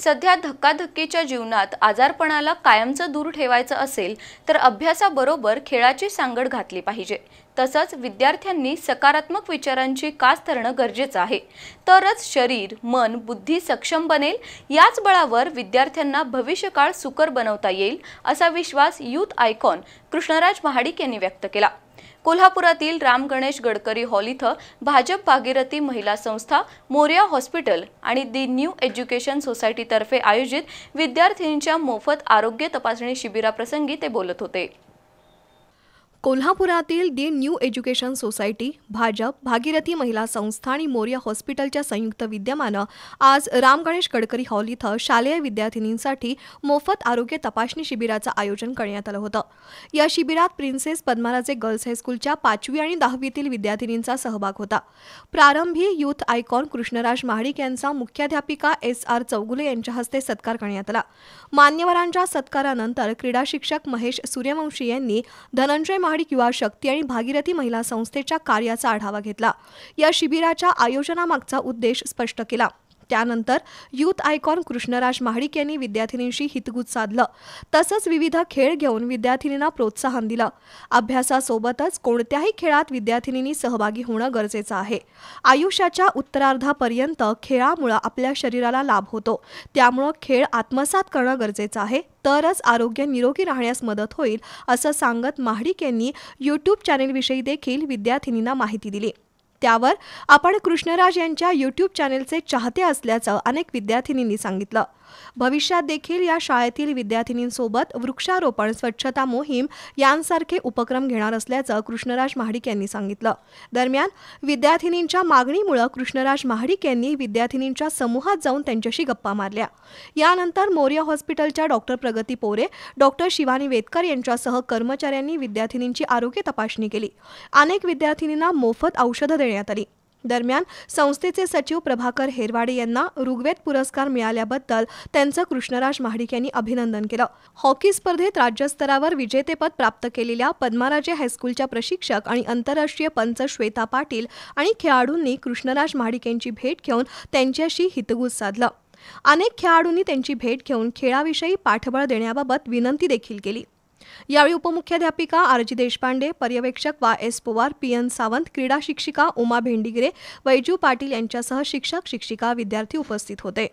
सध्या धक्काधक्कीच्या जीवनात आजारपणाला कायमचं दूर ठेवायचं असेल तर अभ्यासाबरोबर खेळाची सांगड घातली पाहिजे तसंच विद्यार्थ्यांनी सकारात्मक विचारांची कास धरणं गरजेचं आहे तरच शरीर मन बुद्धी सक्षम बनेल याच बळावर विद्यार्थ्यांना भविष्यकाळ सुकर बनवता येईल असा विश्वास यूथ आयकॉन कृष्णराज महाडिक यांनी व्यक्त केला कोल्हापुरातील राम गणेश गडकरी हॉल इथं भाजप भागीरथी महिला संस्था मोर्या हॉस्पिटल आणि दी न्यू एज्युकेशन सोसायटीतर्फे आयोजित विद्यार्थिनींच्या मोफत आरोग्य तपासणी शिबिराप्रसंगी ते बोलत होते कोल्हापुरातील the new education society Bhajap Bhagirathi महिला संस्था आणि मोर्या हॉस्पिटलच्या संयुक्त विद्यमानं आज राम गणेश गडकरी हॉल इथं शालेय विद्यार्थिनींसाठी मोफत आरोग्य तपासणी शिबिराचं आयोजन करण्यात आलं होतं या शिबिरात प्रिन्सेस पद्माराजे गर्ल्स हायस्कूलच्या पाचवी आणि दहावीतील विद्यार्थिनींचा सहभाग होता प्रारंभी यूथ आयकॉन कृष्णराज महाडिक यांचा मुख्याध्यापिका एस आर चौगुले यांच्या हस्ते सत्कार करण्यात आला मान्यवरांच्या सत्कारानंतर क्रीडा शिक्षक महेश सूर्यवंशी यांनी धनंजय महाडिक युवा शक्ती आणि भागीरथी महिला संस्थेच्या कार्याचा आढावा घेतला या शिबिराच्या आयोजनामागचा उद्देश स्पष्ट केला त्यानंतर यूथ आयकॉन कृष्णराज महाडिक यांनी विद्यार्थिनींशी हितगुज साधलं तसंच विविध खेळ घेऊन विद्यार्थिनींना प्रोत्साहन दिलं अभ्यासासोबतच कोणत्याही खेळात विद्यार्थिनींनी सहभागी होणं गरजेचं आहे आयुष्याच्या उत्तरार्धापर्यंत खेळामुळं आपल्या शरीराला लाभ होतो त्यामुळं खेळ आत्मसात करणं गरजेचं आहे तरच आरोग्य निरोगी राहण्यास मदत होईल असं सांगत महाडिक यांनी यूट्यूब चॅनेलविषयी देखील विद्यार्थिनींना माहिती दिली त्यावर आपण कृष्णराज यांच्या यूट्यूब चॅनेलचे चाहते असल्याचं अनेक विद्यार्थिनींनी सांगितलं भविष्यात देखील या शाळेतील विद्यार्थिनींसोबत वृक्षारोपण स्वच्छता मोहीम यांसारखे उपक्रम घेणार असल्याचं कृष्णराज महाडिक यांनी सांगितलं दरम्यान विद्यार्थिनींच्या मागणीमुळे कृष्णराज महाडिक यांनी विद्यार्थिनींच्या समूहात जाऊन त्यांच्याशी गप्पा मारल्या यानंतर मोर्या हॉस्पिटलच्या डॉक्टर प्रगती पोरे डॉक्टर शिवानी वेदकर यांच्यासह कर्मचाऱ्यांनी विद्यार्थिनींची आरोग्य तपासणी केली अनेक विद्यार्थिनींना मोफत औषधं देण्यात देण्यात आली दरम्यान संस्थेचे सचिव प्रभाकर हेरवाडे यांना ऋग्वेद पुरस्कार मिळाल्याबद्दल त्यांचं कृष्णराज महाडिक यांनी अभिनंदन केलं हॉकी स्पर्धेत राज्यस्तरावर विजेतेपद प्राप्त केलेल्या पद्माराजे हायस्कूलच्या प्रशिक्षक आणि आंतरराष्ट्रीय पंच श्वेता पाटील आणि खेळाडूंनी कृष्णराज महाडिक यांची भेट घेऊन त्यांच्याशी हितगुज साधलं अनेक खेळाडूंनी त्यांची भेट घेऊन खेळाविषयी पाठबळ देण्याबाबत विनंती देखील केली यावेळी उपमुख्याध्यापिका आरजी देशपांडे पर्यवेक्षक वा एस पवार पी सावंत क्रीडा शिक्षिका उमा भेंडिगिरे वैजू पाटील यांच्यासह शिक्षक शिक्षिका विद्यार्थी उपस्थित होते